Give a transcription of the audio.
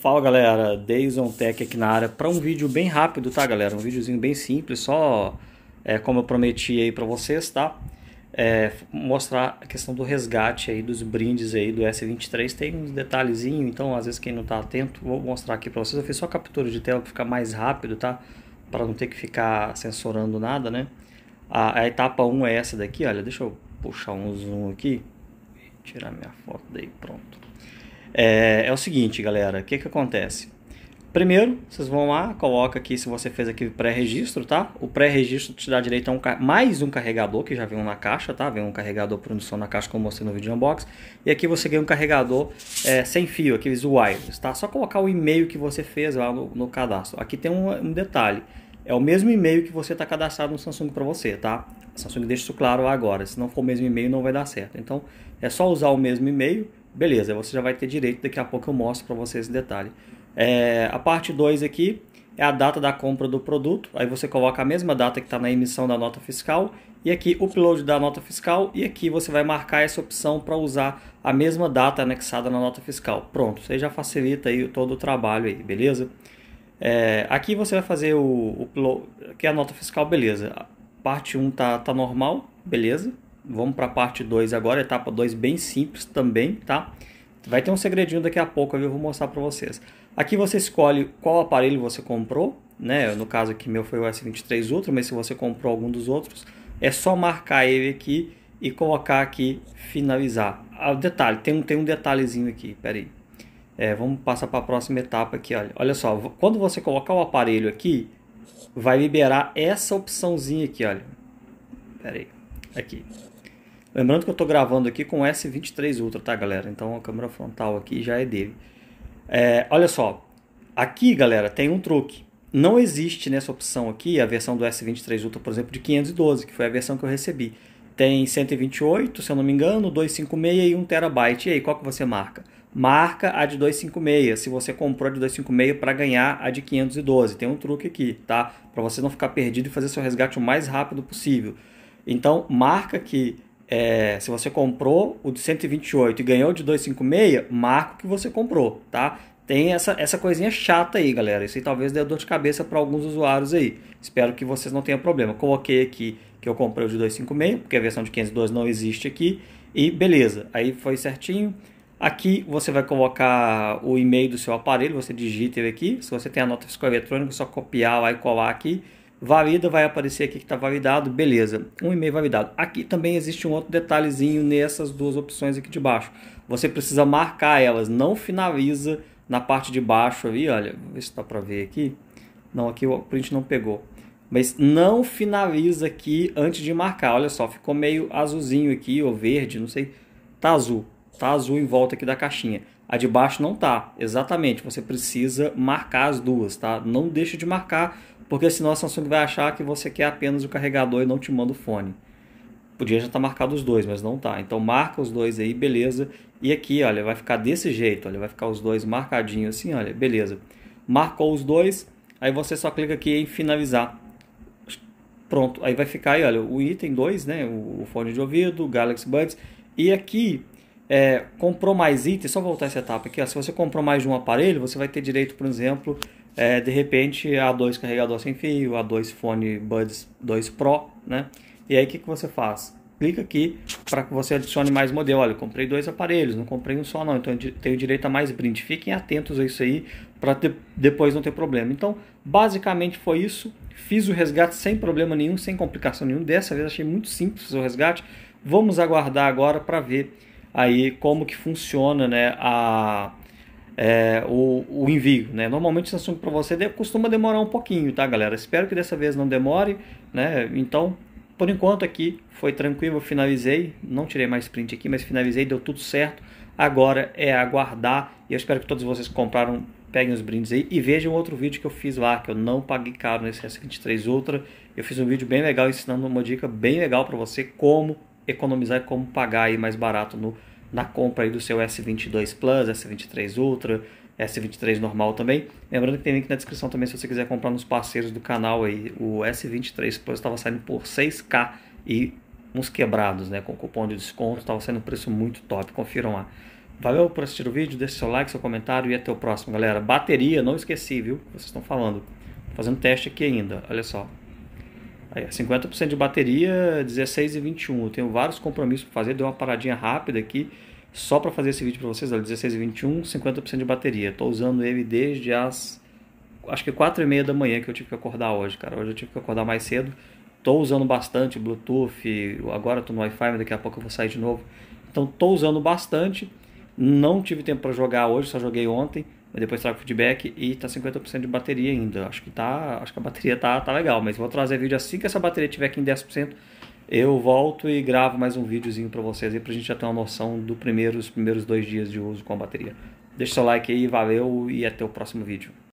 Fala galera, Dayson Tech aqui na área para um vídeo bem rápido, tá galera? Um videozinho bem simples, só é, como eu prometi aí para vocês, tá? É, mostrar a questão do resgate aí dos brindes aí do S23, tem uns detalhezinho, então às vezes quem não tá atento, vou mostrar aqui para vocês. Eu fiz só captura de tela para ficar mais rápido, tá? Para não ter que ficar censurando nada, né? A, a etapa 1 é essa daqui, olha, deixa eu puxar um zoom aqui, tirar minha foto daí, pronto. É, é o seguinte, galera, o que, que acontece? Primeiro, vocês vão lá, coloca aqui se você fez aqui o pré-registro, tá? O pré-registro te dá direito a um, mais um carregador, que já vem um na caixa, tá? Vem um carregador por indução na caixa, como eu mostrei no vídeo de unboxing. E aqui você ganha um carregador é, sem fio, aqueles wireless, tá? Só colocar o e-mail que você fez lá no, no cadastro. Aqui tem um, um detalhe, é o mesmo e-mail que você está cadastrado no Samsung para você, tá? A Samsung deixa isso claro agora, se não for o mesmo e-mail não vai dar certo. Então, é só usar o mesmo e-mail Beleza, você já vai ter direito, daqui a pouco eu mostro para você esse detalhe. É, a parte 2 aqui é a data da compra do produto, aí você coloca a mesma data que está na emissão da nota fiscal, e aqui upload da nota fiscal, e aqui você vai marcar essa opção para usar a mesma data anexada na nota fiscal. Pronto, você já facilita aí todo o trabalho aí, beleza? É, aqui você vai fazer o upload, que é a nota fiscal, beleza. Parte 1 um tá, tá normal, beleza. Vamos para a parte 2 agora, etapa 2 bem simples também, tá? Vai ter um segredinho daqui a pouco, eu vou mostrar para vocês. Aqui você escolhe qual aparelho você comprou, né? No caso aqui meu foi o S23 Ultra, mas se você comprou algum dos outros, é só marcar ele aqui e colocar aqui finalizar. Ah, detalhe, tem um, tem um detalhezinho aqui, peraí. É, vamos passar para a próxima etapa aqui, olha. Olha só, quando você colocar o aparelho aqui, vai liberar essa opçãozinha aqui, olha. Peraí, aqui. Lembrando que eu estou gravando aqui com o S23 Ultra, tá, galera? Então a câmera frontal aqui já é dele. É, olha só, aqui, galera, tem um truque. Não existe nessa opção aqui a versão do S23 Ultra, por exemplo, de 512, que foi a versão que eu recebi. Tem 128, se eu não me engano, 256 e 1 terabyte. E aí, qual que você marca? Marca a de 256, se você comprou a de 256 para ganhar a de 512. Tem um truque aqui, tá? Para você não ficar perdido e fazer seu resgate o mais rápido possível. Então, marca que é, se você comprou o de 128 e ganhou o de 256, marca o que você comprou, tá? Tem essa, essa coisinha chata aí, galera. Isso aí talvez dê dor de cabeça para alguns usuários aí. Espero que vocês não tenham problema. Coloquei aqui que eu comprei o de 256, porque a versão de 502 não existe aqui. E beleza, aí foi certinho. Aqui você vai colocar o e-mail do seu aparelho, você digita ele aqui. Se você tem a nota fiscal eletrônica, é só copiar lá e colar aqui valida, vai aparecer aqui que está validado, beleza, um e-mail validado. Aqui também existe um outro detalhezinho nessas duas opções aqui de baixo. Você precisa marcar elas, não finaliza na parte de baixo ali, olha, ver se dá para ver aqui. Não, aqui o print não pegou. Mas não finaliza aqui antes de marcar, olha só, ficou meio azulzinho aqui, ou verde, não sei, tá azul. Tá azul em volta aqui da caixinha. A de baixo não tá, exatamente, você precisa marcar as duas, tá? Não deixa de marcar, porque senão a Samsung vai achar que você quer apenas o carregador e não te manda o fone. Podia já estar tá marcado os dois, mas não tá. Então marca os dois aí, beleza. E aqui, olha, vai ficar desse jeito, olha, vai ficar os dois marcadinhos assim, olha, beleza. Marcou os dois, aí você só clica aqui em finalizar. Pronto, aí vai ficar aí, olha, o item 2, né, o fone de ouvido, o Galaxy Buds. E aqui, é, comprou mais itens, só voltar essa etapa aqui, ó, se você comprou mais de um aparelho, você vai ter direito, por exemplo, é, de repente, A2 carregador sem fio, A2 fone Buds 2 Pro, né? E aí o que, que você faz? Clica aqui para que você adicione mais modelo. Olha, comprei dois aparelhos, não comprei um só não, então eu tenho direito a mais brinde. Fiquem atentos a isso aí para depois não ter problema. Então, basicamente foi isso. Fiz o resgate sem problema nenhum, sem complicação nenhuma. Dessa vez achei muito simples o resgate. Vamos aguardar agora para ver aí como que funciona né, a, é, o, o, envio. Né? Normalmente o Samsung para você costuma demorar um pouquinho, tá, galera? Espero que dessa vez não demore, né? Então, por enquanto aqui foi tranquilo, eu finalizei, não tirei mais print aqui, mas finalizei, deu tudo certo. Agora é aguardar e eu espero que todos vocês que compraram, peguem os brindes aí e vejam outro vídeo que eu fiz lá, que eu não paguei caro nesse S23 Ultra. Eu fiz um vídeo bem legal ensinando uma dica bem legal para você como economizar e como pagar aí mais barato no na compra aí do seu S22 Plus, S23 Ultra, S23 normal também. Lembrando que tem link na descrição também se você quiser comprar nos parceiros do canal aí. O S23 Plus estava saindo por 6K e uns quebrados, né? Com cupom de desconto, estava saindo um preço muito top. Confiram lá. Valeu por assistir o vídeo, deixe seu like, seu comentário e até o próximo, galera. Bateria, não esqueci, viu? Vocês estão falando. Tô fazendo teste aqui ainda, olha só. É, 50% de bateria, 16 e 21. Eu tenho vários compromissos para fazer, dei uma paradinha rápida aqui só para fazer esse vídeo para vocês, 16 e 21, 50% de bateria. Estou usando ele desde as acho que 4 e meia da manhã que eu tive que acordar hoje, cara. Hoje eu tive que acordar mais cedo. Estou usando bastante Bluetooth, agora estou no Wi-Fi, mas daqui a pouco eu vou sair de novo. Então estou usando bastante. Não tive tempo para jogar hoje, só joguei ontem mas depois trago feedback e tá 50% de bateria ainda. Acho que tá, acho que a bateria tá, tá legal, mas vou trazer vídeo assim que essa bateria tiver aqui em 10%, eu volto e gravo mais um videozinho para vocês aí pra gente já ter uma noção do primeiro, dos primeiros dois dias de uso com a bateria. Deixa seu like aí, valeu e até o próximo vídeo.